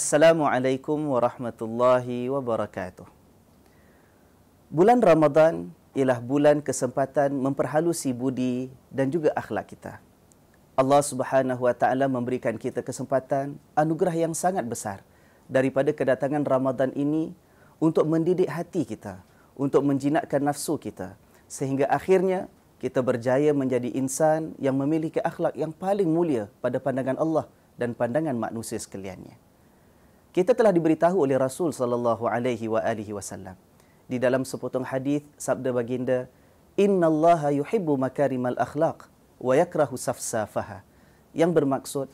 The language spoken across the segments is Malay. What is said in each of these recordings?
Assalamualaikum warahmatullahi wabarakatuh. Bulan Ramadan ialah bulan kesempatan memperhalusi budi dan juga akhlak kita. Allah Subhanahu wa taala memberikan kita kesempatan anugerah yang sangat besar daripada kedatangan Ramadan ini untuk mendidik hati kita, untuk menjinakkan nafsu kita sehingga akhirnya kita berjaya menjadi insan yang memiliki akhlak yang paling mulia pada pandangan Allah dan pandangan manusia sekaliannya kita telah diberitahu oleh Rasul sallallahu alaihi wa alihi wasallam di dalam sepotong hadis sabda baginda Inna Allah yuhibbu makarimal akhlaq wa yakrahu safsafaha yang bermaksud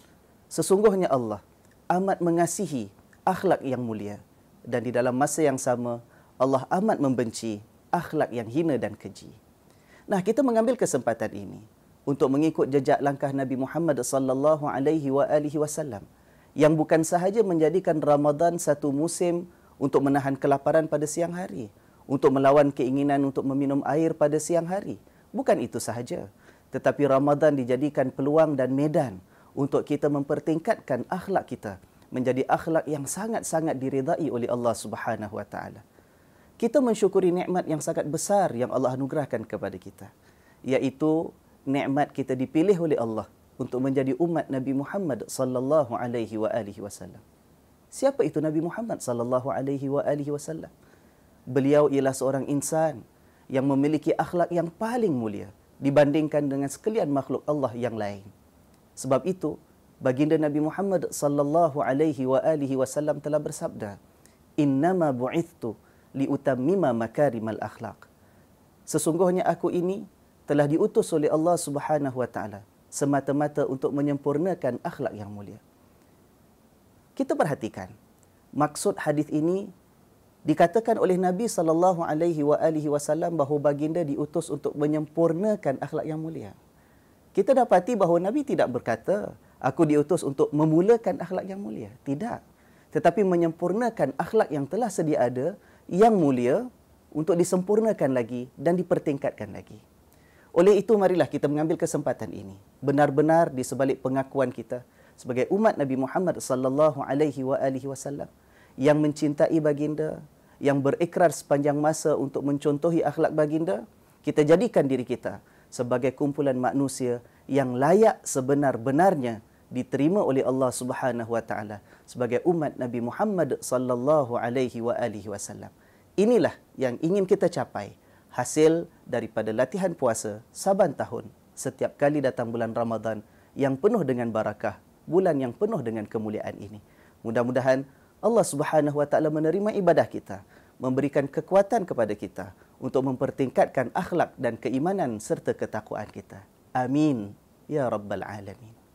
sesungguhnya Allah amat mengasihi akhlak yang mulia dan di dalam masa yang sama Allah amat membenci akhlak yang hina dan keji. Nah, kita mengambil kesempatan ini untuk mengikut jejak langkah Nabi Muhammad sallallahu alaihi wasallam yang bukan sahaja menjadikan Ramadan satu musim untuk menahan kelaparan pada siang hari, untuk melawan keinginan untuk meminum air pada siang hari. Bukan itu sahaja. Tetapi Ramadan dijadikan peluang dan medan untuk kita mempertingkatkan akhlak kita menjadi akhlak yang sangat-sangat diridai oleh Allah Subhanahu Wa Taala. Kita mensyukuri nikmat yang sangat besar yang Allah anugerahkan kepada kita, iaitu nikmat kita dipilih oleh Allah untuk menjadi umat Nabi Muhammad sallallahu alaihi wa alihi wasallam. Siapa itu Nabi Muhammad sallallahu alaihi wa alihi wasallam? Beliau ialah seorang insan yang memiliki akhlak yang paling mulia dibandingkan dengan sekalian makhluk Allah yang lain. Sebab itu, baginda Nabi Muhammad sallallahu alaihi wa alihi wasallam telah bersabda, "Innama bu'ithtu liutammima makarimal akhlaq." Sesungguhnya aku ini telah diutus oleh Allah Subhanahu wa taala semata-mata untuk menyempurnakan akhlak yang mulia. Kita perhatikan maksud hadis ini dikatakan oleh Nabi sallallahu alaihi wa alihi wasallam bahawa baginda diutus untuk menyempurnakan akhlak yang mulia. Kita dapati bahawa Nabi tidak berkata aku diutus untuk memulakan akhlak yang mulia. Tidak. Tetapi menyempurnakan akhlak yang telah sedia ada yang mulia untuk disempurnakan lagi dan dipertingkatkan lagi. Oleh itu marilah kita mengambil kesempatan ini benar-benar di sebalik pengakuan kita sebagai umat Nabi Muhammad sallallahu alaihi wa alihi wasallam yang mencintai baginda yang berikrar sepanjang masa untuk mencontohi akhlak baginda kita jadikan diri kita sebagai kumpulan manusia yang layak sebenar-benarnya diterima oleh Allah Subhanahu wa taala sebagai umat Nabi Muhammad sallallahu alaihi wa alihi wasallam inilah yang ingin kita capai hasil daripada latihan puasa saban tahun setiap kali datang bulan Ramadan yang penuh dengan barakah, bulan yang penuh dengan kemuliaan ini. Mudah-mudahan Allah Subhanahu Wa Taala menerima ibadah kita, memberikan kekuatan kepada kita untuk mempertingkatkan akhlak dan keimanan serta ketakwaan kita. Amin ya rabbal alamin.